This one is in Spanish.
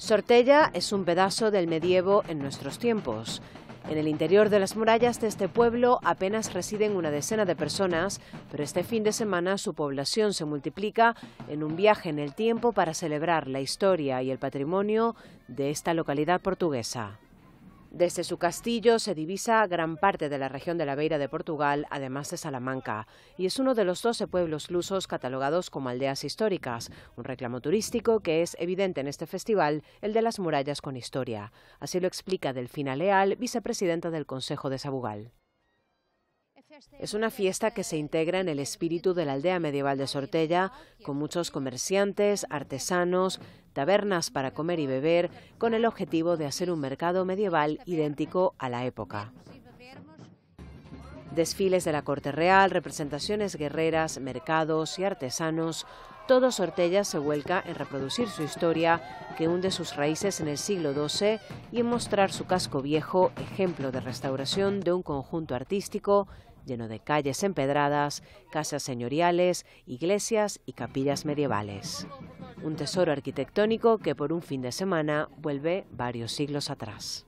Sortella es un pedazo del medievo en nuestros tiempos. En el interior de las murallas de este pueblo apenas residen una decena de personas, pero este fin de semana su población se multiplica en un viaje en el tiempo para celebrar la historia y el patrimonio de esta localidad portuguesa. Desde su castillo se divisa gran parte de la región de la Beira de Portugal, además de Salamanca, y es uno de los 12 pueblos lusos catalogados como aldeas históricas, un reclamo turístico que es evidente en este festival, el de las murallas con historia. Así lo explica Delfina Leal, vicepresidenta del Consejo de Sabugal. Es una fiesta que se integra en el espíritu de la aldea medieval de Sortella, con muchos comerciantes, artesanos, tabernas para comer y beber, con el objetivo de hacer un mercado medieval idéntico a la época. Desfiles de la Corte Real, representaciones guerreras, mercados y artesanos, todo Sortella se vuelca en reproducir su historia, que hunde sus raíces en el siglo XII, y en mostrar su casco viejo, ejemplo de restauración de un conjunto artístico lleno de calles empedradas, casas señoriales, iglesias y capillas medievales. Un tesoro arquitectónico que por un fin de semana vuelve varios siglos atrás.